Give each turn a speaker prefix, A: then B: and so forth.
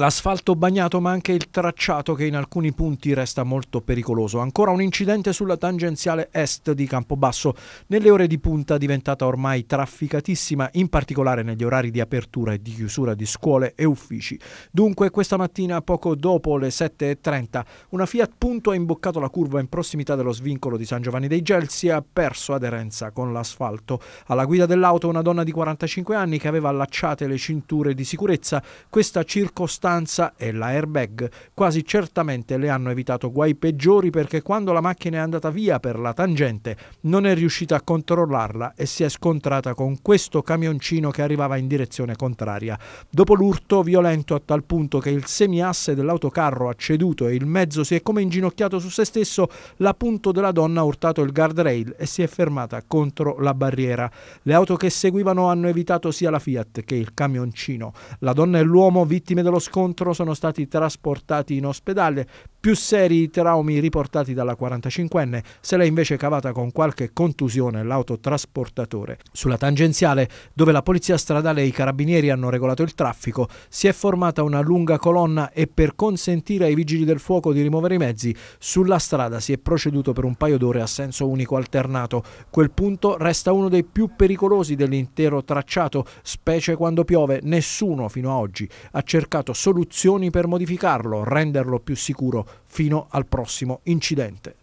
A: L'asfalto bagnato ma anche il tracciato che in alcuni punti resta molto pericoloso. Ancora un incidente sulla tangenziale est di Campobasso, nelle ore di punta diventata ormai trafficatissima, in particolare negli orari di apertura e di chiusura di scuole e uffici. Dunque questa mattina poco dopo le 7.30 una Fiat Punto ha imboccato la curva in prossimità dello svincolo di San Giovanni dei Gelsi e ha perso aderenza con l'asfalto. Alla guida dell'auto una donna di 45 anni che aveva allacciate le cinture di sicurezza, questa circostanza sostanza e l'airbag quasi certamente le hanno evitato guai peggiori perché quando la macchina è andata via per la tangente non è riuscita a controllarla e si è scontrata con questo camioncino che arrivava in direzione contraria. Dopo l'urto violento a tal punto che il semiasse dell'autocarro ha ceduto e il mezzo si è come inginocchiato su se stesso, la punto della donna ha urtato il guardrail e si è fermata contro la barriera. Le auto che seguivano hanno evitato sia la Fiat che il camioncino. La donna e l'uomo vittime dello scontro scontro sono stati trasportati in ospedale, più seri i traumi riportati dalla 45enne, se l'è invece cavata con qualche contusione l'autotrasportatore. Sulla tangenziale, dove la polizia stradale e i carabinieri hanno regolato il traffico, si è formata una lunga colonna e per consentire ai vigili del fuoco di rimuovere i mezzi, sulla strada si è proceduto per un paio d'ore a senso unico alternato. Quel punto resta uno dei più pericolosi dell'intero tracciato, specie quando piove. Nessuno fino a oggi ha cercato soluzioni per modificarlo, renderlo più sicuro fino al prossimo incidente.